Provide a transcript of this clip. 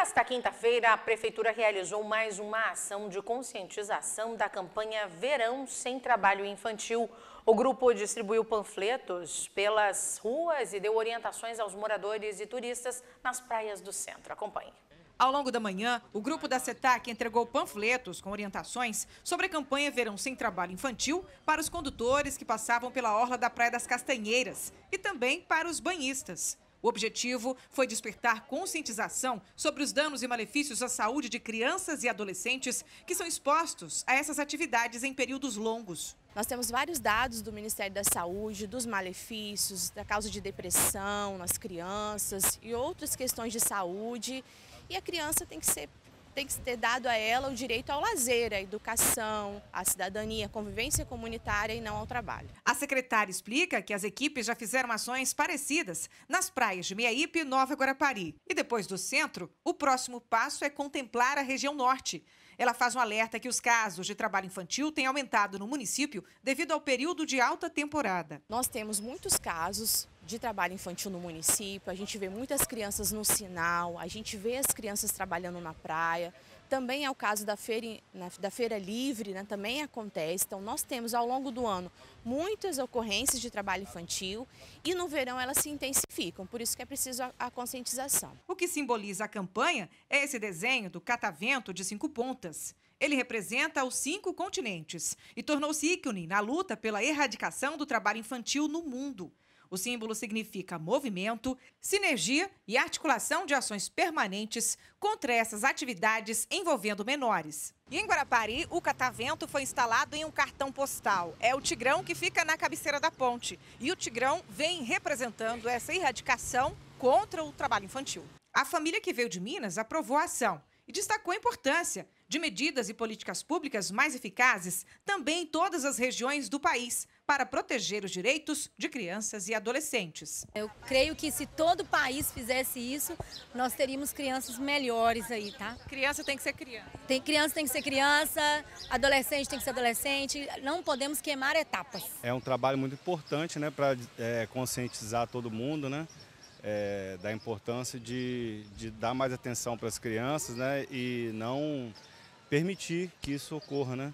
Nesta quinta-feira, a Prefeitura realizou mais uma ação de conscientização da campanha Verão Sem Trabalho Infantil. O grupo distribuiu panfletos pelas ruas e deu orientações aos moradores e turistas nas praias do centro. Acompanhe. Ao longo da manhã, o grupo da CETAC entregou panfletos com orientações sobre a campanha Verão Sem Trabalho Infantil para os condutores que passavam pela orla da Praia das Castanheiras e também para os banhistas. O objetivo foi despertar conscientização sobre os danos e malefícios à saúde de crianças e adolescentes que são expostos a essas atividades em períodos longos. Nós temos vários dados do Ministério da Saúde, dos malefícios, da causa de depressão nas crianças e outras questões de saúde. E a criança tem que ser tem que ter dado a ela o direito ao lazer, à educação, à cidadania, à convivência comunitária e não ao trabalho. A secretária explica que as equipes já fizeram ações parecidas nas praias de Meiaípe e Nova Guarapari. E depois do centro, o próximo passo é contemplar a região norte. Ela faz um alerta que os casos de trabalho infantil têm aumentado no município devido ao período de alta temporada. Nós temos muitos casos de trabalho infantil no município, a gente vê muitas crianças no sinal, a gente vê as crianças trabalhando na praia, também é o caso da feira, da feira livre, né, também acontece. Então, nós temos ao longo do ano muitas ocorrências de trabalho infantil e no verão elas se intensificam, por isso que é preciso a, a conscientização. O que simboliza a campanha é esse desenho do catavento de cinco pontas. Ele representa os cinco continentes e tornou-se ícone na luta pela erradicação do trabalho infantil no mundo. O símbolo significa movimento, sinergia e articulação de ações permanentes contra essas atividades envolvendo menores. E em Guarapari, o catavento foi instalado em um cartão postal. É o Tigrão que fica na cabeceira da ponte. E o Tigrão vem representando essa erradicação contra o trabalho infantil. A família que veio de Minas aprovou a ação e destacou a importância de medidas e políticas públicas mais eficazes também em todas as regiões do país para proteger os direitos de crianças e adolescentes. Eu creio que se todo o país fizesse isso, nós teríamos crianças melhores aí, tá? Criança tem que ser criança. Tem criança tem que ser criança, adolescente tem que ser adolescente, não podemos queimar etapas. É um trabalho muito importante, né, para é, conscientizar todo mundo, né? É, da importância de, de dar mais atenção para as crianças né, e não permitir que isso ocorra, né?